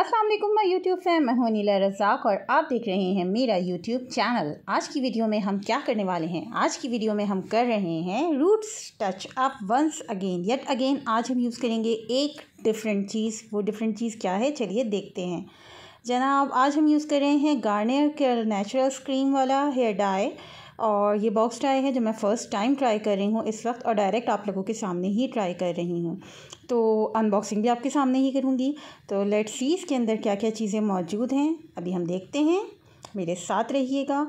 अस्सलाम वालेकुम मैं यूट्यूब फैम मैं हूँ नीला रज़ाक और आप देख रहे हैं मेरा यूट्यूब चैनल आज की वीडियो में हम क्या करने वाले हैं आज की वीडियो में हम कर रहे हैं roots touch up once again yet again आज हम यूज़ करेंगे एक डिफरेंट चीज़ वो डिफरेंट चीज़ क्या है चलिए देखते हैं जनाब आज हम यूज़ कर रहे हैं गार्नियर केयर नेचुरल स्क्रीम वाला हेयर डाई और ये बॉक्स टाई है जो मैं फ़र्स्ट टाइम ट्राई कर रही हूँ इस वक्त और डायरेक्ट आप लोगों के सामने ही ट्राई कर रही हूँ तो अनबॉक्सिंग भी आपके सामने ही करूँगी तो लेट सी इसके अंदर क्या क्या चीज़ें मौजूद हैं अभी हम देखते हैं मेरे साथ रहिएगा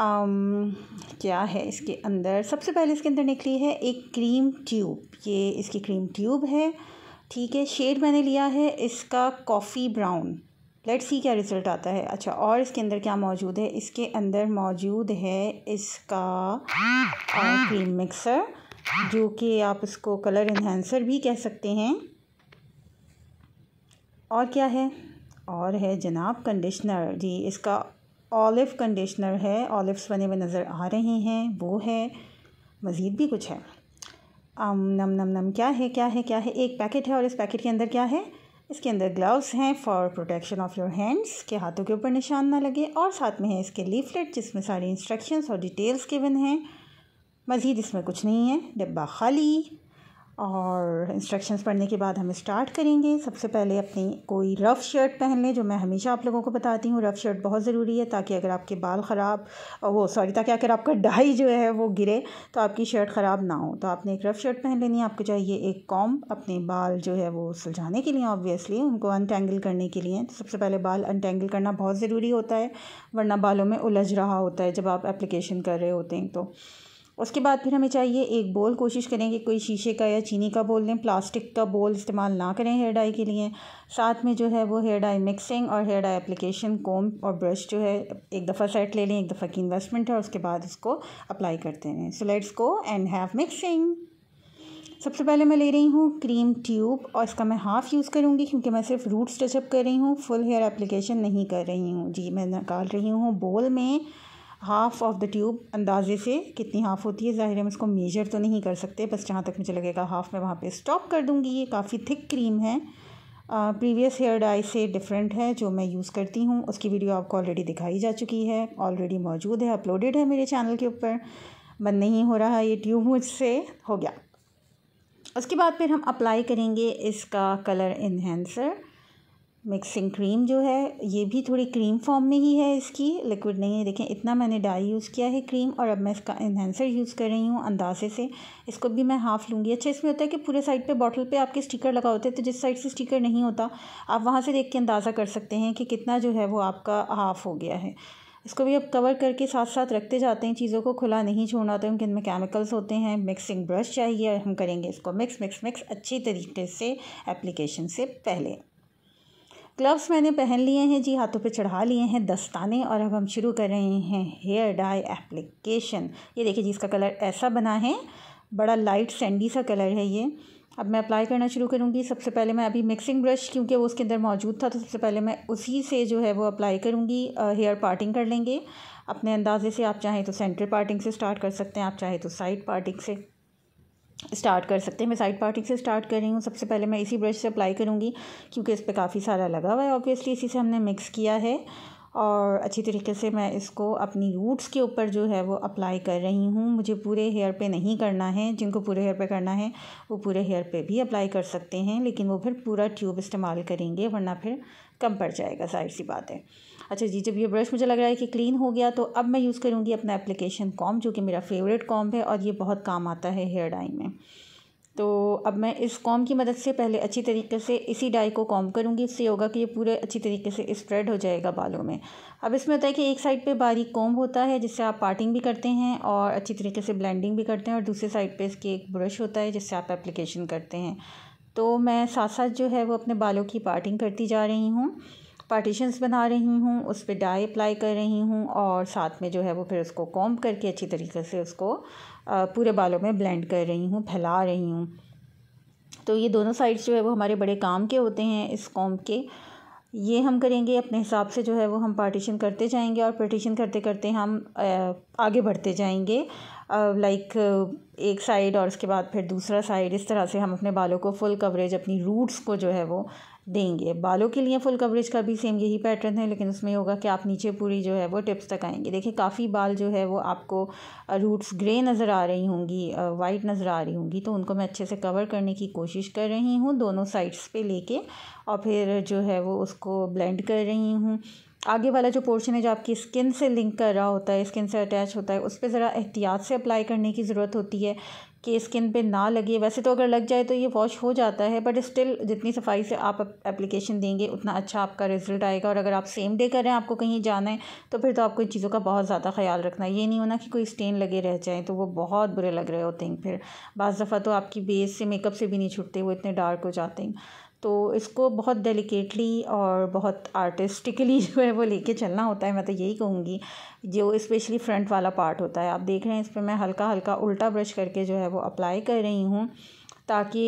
Um, क्या है इसके अंदर सबसे पहले इसके अंदर निकली है एक क्रीम ट्यूब ये इसकी क्रीम ट्यूब है ठीक है शेड मैंने लिया है इसका कॉफ़ी ब्राउन लेट सी क्या रिज़ल्ट आता है अच्छा और इसके अंदर क्या मौजूद है इसके अंदर मौजूद है इसका क्रीम मिक्सर जो कि आप इसको कलर इन्हेंसर भी कह सकते हैं और क्या है और है जनाब कंडीशनर जी इसका ऑलिव कंडीशनर है ऑलिव्स बने हुए नज़र आ रहे हैं वो है मज़ीद भी कुछ है आम नम नम नम क्या है क्या है क्या है एक पैकेट है और इस पैकेट के अंदर क्या है इसके अंदर ग्लव्स हैं for protection of your hands के हाथों के ऊपर निशान ना लगे और साथ में है इसके लीफलेट जिसमें सारी इंस्ट्रक्शंस और डिटेल्स गिवन हैं मज़ीद इसमें कुछ नहीं है डिब्बा खाली और इंस्ट्रक्शंस पढ़ने के बाद हम स्टार्ट करेंगे सबसे पहले अपनी कोई रफ़ शर्ट पहन लें जो मैं हमेशा आप लोगों को बताती हूँ रफ़ शर्ट बहुत ज़रूरी है ताकि अगर आपके बाल ख़राब वो सॉरी ताकि अगर आपका डाई जो है वो गिरे तो आपकी शर्ट ख़राब ना हो तो आपने एक रफ़ शर्ट पहन लेनी है आपको चाहिए एक कॉम अपने बाल जो है वो सुलझाने के लिए ऑब्वियसली उनको अनटेंगल करने के लिए तो सबसे पहले बाल अनटेंगल करना बहुत ज़रूरी होता है वरना बालों में उलझ रहा होता है जब आप एप्लीकेशन कर रहे होते हैं तो उसके बाद फिर हमें चाहिए एक बोल कोशिश करें कि कोई शीशे का या चीनी का बोल लें प्लास्टिक का बोल इस्तेमाल ना करें हेयर डाई के लिए साथ में जो है वो हेयर डाई मिक्सिंग और हेयर डाई एप्लीकेशन कोम और ब्रश जो है एक दफ़ा सेट ले लें एक दफ़ा की इन्वेस्टमेंट है उसके बाद उसको अप्लाई करते हैं so let's go and have mixing सबसे पहले मैं ले रही हूँ क्रीम ट्यूब और इसका मैं हाफ़ यूज़ करूँगी क्योंकि मैं सिर्फ रूट्स टचअप कर रही हूँ फुल हेयर एप्लीकेशन नहीं कर रही हूँ जी मैं निकाल रही हूँ बोल में हाफ़ ऑफ द ट्यूब अंदाजे से कितनी हाफ़ होती है ज़ाहिर हम इसको मेजर तो नहीं कर सकते बस जहाँ तक मुझे लगेगा हाफ़ में वहाँ पे स्टॉप कर दूँगी ये काफ़ी थिक क्रीम है प्रीवियस हेयर डाई से डिफरेंट है जो मैं यूज़ करती हूँ उसकी वीडियो आपको ऑलरेडी दिखाई जा चुकी है ऑलरेडी मौजूद है अपलोडेड है मेरे चैनल के ऊपर बंद नहीं हो रहा ये ट्यूब मुझसे हो गया उसके बाद फिर हम अप्लाई करेंगे इसका कलर इन्हेंसर मिक्सिंग क्रीम जो है ये भी थोड़ी क्रीम फॉर्म में ही है इसकी लिक्विड नहीं है देखें इतना मैंने डाई यूज़ किया है क्रीम और अब मैं इसका इन्हेंसर यूज़ कर रही हूँ अंदाजे से इसको भी मैं हाफ़ लूँगी अच्छा इसमें होता है कि पूरे साइड पे बॉटल पे आपके स्टिकर लगा होता है तो जिस साइड से स्टिकर नहीं होता आप वहाँ से देख के अंदाज़ा कर सकते हैं कि कितना जो है वो आपका हाफ़ हो गया है इसको भी अब कवर करके साथ साथ रखते जाते हैं चीज़ों को खुला नहीं छोड़ना होता है क्योंकि इनमें केमिकल्स होते हैं मिक्सिंग ब्रश चाहिए हम करेंगे इसको मिक्स मिक्स मिक्स अच्छी तरीके से एप्लीकेशन से पहले ग्लव्स मैंने पहन लिए हैं जी हाथों पे चढ़ा लिए हैं दस्ताने और अब हम शुरू कर रहे हैं हेयर डाई एप्लीकेशन ये देखिए जी इसका कलर ऐसा बना है बड़ा लाइट सैंडी सा कलर है ये अब मैं अप्लाई करना शुरू करूँगी सबसे पहले मैं अभी मिक्सिंग ब्रश क्योंकि वो उसके अंदर मौजूद था तो सबसे पहले मैं उसी से जो है वो अप्लाई करूँगी हेयर पार्टिंग कर लेंगे अपने अंदाजे से आप चाहें तो सेंटर पार्टिंग से स्टार्ट कर सकते हैं आप चाहें तो साइड पार्टिंग से स्टार्ट कर सकते हैं मैं साइड पार्टिंग से स्टार्ट कर रही हूँ सबसे पहले मैं इसी ब्रश से अप्लाई करूँगी क्योंकि इस पर काफ़ी सारा लगा हुआ है ऑब्वियसली इसी से हमने मिक्स किया है और अच्छी तरीके से मैं इसको अपनी रूट्स के ऊपर जो है वो अप्लाई कर रही हूँ मुझे पूरे हेयर पे नहीं करना है जिनको पूरे हेयर पे करना है वो पूरे हेयर पे भी अप्लाई कर सकते हैं लेकिन वो फिर पूरा ट्यूब इस्तेमाल करेंगे वरना फिर कम पड़ जाएगा जाहिर सी बात है अच्छा जी जब ये ब्रश मुझे लग रहा है कि क्लीन हो गया तो अब मैं यूज़ करूँगी अपना एप्लीकेशन कॉम जो कि मेरा फेवरेट कॉम है और ये बहुत काम आता है हेयर डाई में तो अब मैं इस कॉम की मदद से पहले अच्छी तरीके से इसी डाई को कॉम करूँगी इससे होगा कि ये पूरे अच्छी तरीके से स्प्रेड हो जाएगा बालों में अब इसमें होता है कि एक साइड पे बारीक कॉम होता है जिससे आप पार्टिंग भी करते हैं और अच्छी तरीके से ब्लेंडिंग भी करते हैं और दूसरे साइड पे इसकी एक ब्रश होता है जिससे आप एप्लीकेशन करते हैं तो मैं साथ साथ जो है वो अपने बालों की पार्टिंग करती जा रही हूँ पार्टीशंस बना रही हूँ उस पर डाई अप्लाई कर रही हूँ और साथ में जो है वो फिर उसको कॉम करके अच्छी तरीके से उसको पूरे बालों में ब्लेंड कर रही हूँ फैला रही हूँ तो ये दोनों साइड्स जो है वो हमारे बड़े काम के होते हैं इस कॉम के ये हम करेंगे अपने हिसाब से जो है वो हम पार्टीशन करते जाएंगे और पार्टीशन करते करते हम आगे बढ़ते जाएंगे लाइक एक साइड और उसके बाद फिर दूसरा साइड इस तरह से हम अपने बालों को फुल कवरेज अपनी रूट्स को जो है वो देंगे बालों के लिए फुल कवरेज का भी सेम यही पैटर्न है लेकिन उसमें होगा कि आप नीचे पूरी जो है वो टिप्स तक आएंगे देखिए काफ़ी बाल जो है वो आपको रूट्स ग्रे नज़र आ रही होंगी वाइट नज़र आ रही होंगी तो उनको मैं अच्छे से कवर करने की कोशिश कर रही हूँ दोनों साइड्स पे लेके और फिर जो है वो उसको ब्लेंड कर रही हूँ आगे वाला जो पोर्शन है जो आपकी स्किन से लिंक कर रहा होता है स्किन से अटैच होता है उस पर ज़रा एहतियात से अप्लाई करने की ज़रूरत होती है कि स्किन पे ना लगे वैसे तो अगर लग जाए तो ये वॉश हो जाता है बट स्टिल जितनी सफाई से आप एप्लीकेशन देंगे उतना अच्छा आपका रिजल्ट आएगा और अगर आप सेम डे करें आपको कहीं जाना है तो फिर तो आपको इन चीज़ों का बहुत ज़्यादा ख्याल रखना है ये नहीं होना कि कोई स्टेन लगे रह जाए तो वो बहुत बुरे लग रहे होते हैं फिर बज़ दफ़ा तो आपकी बेस से मेकअप से भी नहीं छूटते वो इतने डार्क हो जाते हैं तो इसको बहुत डेलिकेटली और बहुत आर्टिस्टिकली जो है वो लेके चलना होता है मैं तो यही कहूँगी जो स्पेशली फ्रंट वाला पार्ट होता है आप देख रहे हैं इस पर मैं हल्का हल्का उल्टा ब्रश करके जो है वो अप्लाई कर रही हूँ ताकि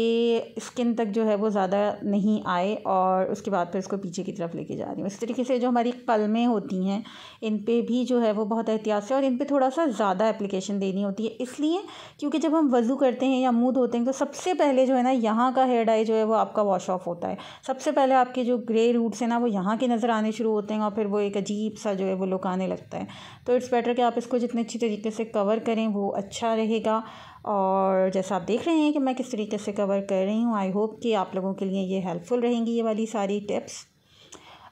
स्किन तक जो है वो ज़्यादा नहीं आए और उसके बाद फिर इसको पीछे की तरफ लेके जा रही हूँ इस तरीके से जो हमारी कलमें होती हैं इन पर भी जो है वो बहुत एहतियात से और इन पर थोड़ा सा ज़्यादा एप्लीकेशन देनी होती है इसलिए क्योंकि जब हम वज़ू करते हैं या मुँह धोते हैं तो सबसे पहले जो है ना यहाँ का हेयर डाई जो है वो आपका वॉश ऑफ होता है सबसे पहले आपके जो ग्रे रूट्स हैं ना वो यहाँ के नज़र आने शुरू होते हैं और फिर वो एक अजीब सा जो है वो लुक आने लगता है तो इट्स बेटर कि आप इसको जितने अच्छी तरीके से कवर करें वो अच्छा रहेगा और जैसा आप देख रहे हैं कि मैं किस तरीके से कवर कर रही हूँ आई होप कि आप लोगों के लिए ये हेल्पफुल रहेंगी ये वाली सारी टिप्स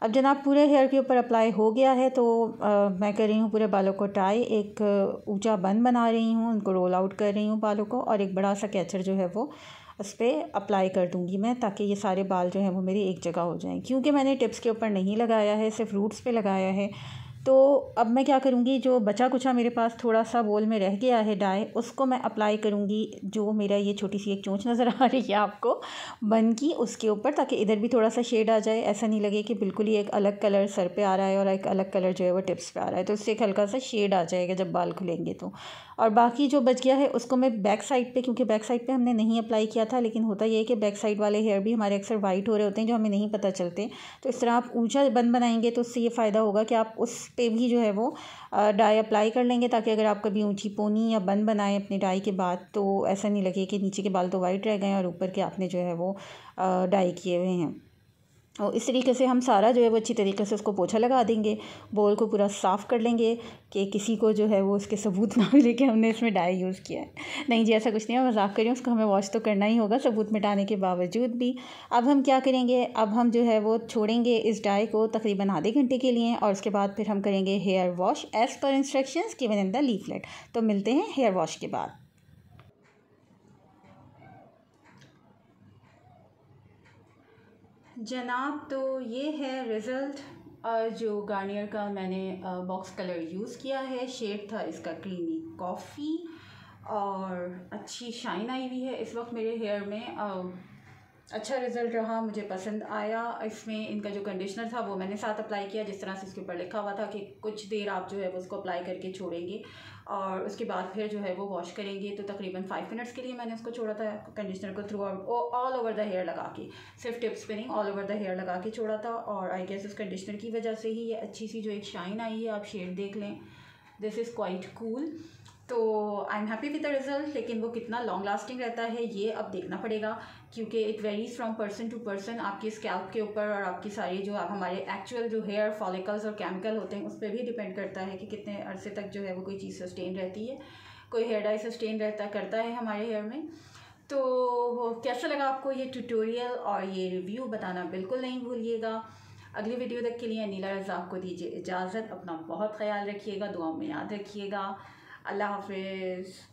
अब जनाब पूरे हेयर के ऊपर अप्लाई हो गया है तो आ, मैं कर रही हूँ पूरे बालों को टाई एक ऊंचा बन बना रही हूँ उनको रोल आउट कर रही हूँ बालों को और एक बड़ा सा कैचर जो है वो उस पर अप्लाई कर दूँगी मैं ताकि ये सारे बाल जो हैं वो मेरी एक जगह हो जाएं क्योंकि मैंने टिप्स के ऊपर नहीं लगाया है सिर्फ रूट्स पे लगाया है तो अब मैं क्या करूँगी जो बचा कुचा मेरे पास थोड़ा सा बोल में रह गया है डाई उसको मैं अप्लाई करूँगी जो मेरा ये छोटी सी एक चोंच नज़र आ रही है आपको बन की उसके ऊपर ताकि इधर भी थोड़ा सा शेड आ जाए ऐसा नहीं लगे कि बिल्कुल ही एक अलग कलर सर पे आ रहा है और एक अलग कलर जो है वो टिप्स पे आ रहा है तो उससे एक हल्का सा शेड आ जाएगा जब बाल खुलेंगे तो और बाकी जो बच गया है उसको मैं बैक साइड पर क्योंकि बैक साइड पर हमने नहीं अप्लाई किया था लेकिन होता यह है कि बैक साइड वाले हेयर भी हमारे अक्सर वाइट हो रहे होते हैं जो हमें नहीं पता चलते तो इस तरह आप ऊँचा बन बनाएंगे तो उससे ये फ़ायदा होगा कि आप उस पे भी जो है वो डाई अप्लाई कर लेंगे ताकि अगर आप कभी ऊंची पोनी या बन बनाएं अपने डाई के बाद तो ऐसा नहीं लगे कि नीचे के बाल तो वाइट रह गए हैं और ऊपर के आपने जो है वो डाई किए हुए हैं और इस तरीके से हम सारा जो है वो अच्छी तरीके से उसको पोछा लगा देंगे बॉल को पूरा साफ़ कर लेंगे कि किसी को जो है वो उसके सबूत ना मिले कि हमने इसमें डाई यूज़ किया है नहीं जी ऐसा कुछ नहीं है मजाक करी उसको हमें वॉश तो करना ही होगा सबूत मिटाने के बावजूद भी अब हम क्या करेंगे अब हम जो है वो छोड़ेंगे इस डाई को तकरीबन आधे घंटे के लिए और उसके बाद फिर हम करेंगे hair wash as per instructions given in the leaflet तो मिलते हैं हेयर वॉश के बाद जनाब तो ये है रिज़ल्ट और जो गार्नियर का मैंने बॉक्स कलर यूज़ किया है शेड था इसका क्रीमी कॉफ़ी और अच्छी शाइन आई हुई है इस वक्त मेरे हेयर में अच्छा रिज़ल्ट रहा मुझे पसंद आया इसमें इनका जो कंडीशनर था वो मैंने साथ अप्लाई किया जिस तरह से इसके ऊपर लिखा हुआ था कि कुछ देर आप जो है वो उसको अप्लाई करके छोड़ेंगे और उसके बाद फिर जो है वो वॉश करेंगे तो तकरीबन फाइव मिनट्स के लिए मैंने उसको छोड़ा था कंडीशनर को throughout all over the hair लगा के सिर्फ टिप्स पर नहीं ऑल ओवर द हेयर लगा के छोड़ा था और आई गेस उस कंडीशनर की वजह से ही ये अच्छी सी जो एक शाइन आई है आप शेड देख लें दिस इज़ क्वाइट कूल तो I am happy with the result लेकिन वो कितना लॉन्ग लास्टिंग रहता है ये अब देखना पड़ेगा क्योंकि it varies from person to person आपके स्कैल्प के ऊपर और आपकी सारी जो आप हमारे एक्चुअल जो हेयर फॉलिकल्स और केमिकल होते हैं उस पर भी डिपेंड करता है कि कितने अरसे तक जो है वो कोई चीज़ सस्टेन रहती है कोई हेयर डाई सस्टेन रहता करता है हमारे हेयर में तो कैसा लगा आपको ये ट्यूटोरियल और ये रिव्यू बताना बिल्कुल नहीं भूलिएगा अगली वीडियो तक के लिए नीला रजा आपको दीजिए इजाज़त अपना बहुत ख्याल रखिएगा दुआओं में याद रखिएगा अल्लाह हाफिज़